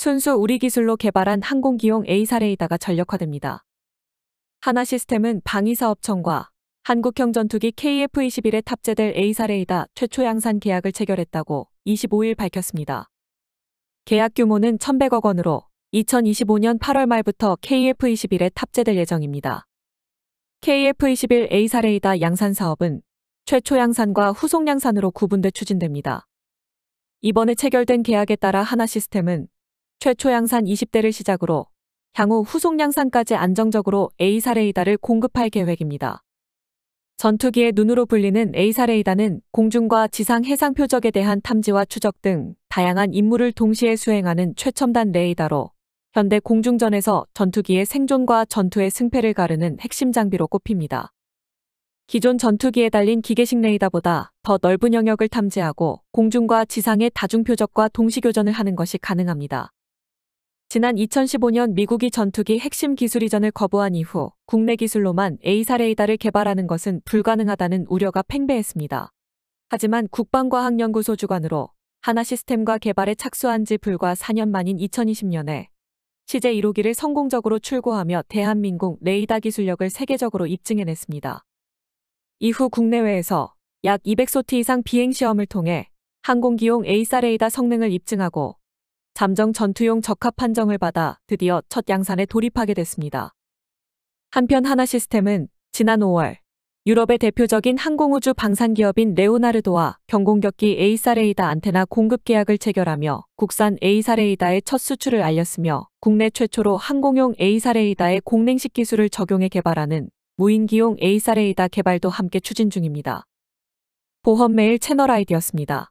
순수 우리 기술로 개발한 항공기용 A사 레이더가 전력화됩니다. 하나 시스템은 방위사업청과 한국형 전투기 KF-21에 탑재될 A사 레이더 최초 양산 계약을 체결했다고 25일 밝혔습니다. 계약 규모는 1,100억 원으로 2025년 8월 말부터 KF-21에 탑재될 예정입니다. KF-21 A사 레이더 양산 사업은 최초 양산과 후속 양산으로 구분돼 추진됩니다. 이번에 체결된 계약에 따라 하나 시스템은 최초 양산 20대를 시작으로 향후 후속 양산까지 안정적으로 A사 레이다를 공급할 계획입니다. 전투기의 눈으로 불리는 A사 레이다는 공중과 지상 해상 표적에 대한 탐지와 추적 등 다양한 임무를 동시에 수행하는 최첨단 레이다로 현대 공중전에서 전투기의 생존과 전투의 승패를 가르는 핵심 장비로 꼽힙니다. 기존 전투기에 달린 기계식 레이다보다 더 넓은 영역을 탐지하고 공중과 지상의 다중 표적과 동시 교전을 하는 것이 가능합니다. 지난 2015년 미국이 전투기 핵심 기술 이전을 거부한 이후 국내 기술로만 A사 레이다를 개발하는 것은 불가능하다는 우려가 팽배했습니다. 하지만 국방과학연구소 주관으로 하나 시스템과 개발에 착수한 지 불과 4년 만인 2020년에 시제 1호기를 성공적으로 출고하며 대한민국 레이다 기술력을 세계적으로 입증해냈습니다. 이후 국내외에서 약 200소티 이상 비행 시험을 통해 항공기용 A사 레이다 성능을 입증하고 잠정 전투용 적합 판정을 받아 드디어 첫 양산에 돌입하게 됐습니다. 한편 하나 시스템은 지난 5월 유럽의 대표적인 항공우주 방산 기업인 레오나르도와 경공격기 에이사 레이다 안테나 공급 계약을 체결하며 국산 에이사 레이다의 첫 수출을 알렸으며 국내 최초로 항공용 에이사 레이다의 공랭식 기술을 적용해 개발하는 무인기용 에이사 레이다 개발도 함께 추진 중입니다. 보험메일 채널 아이디였습니다.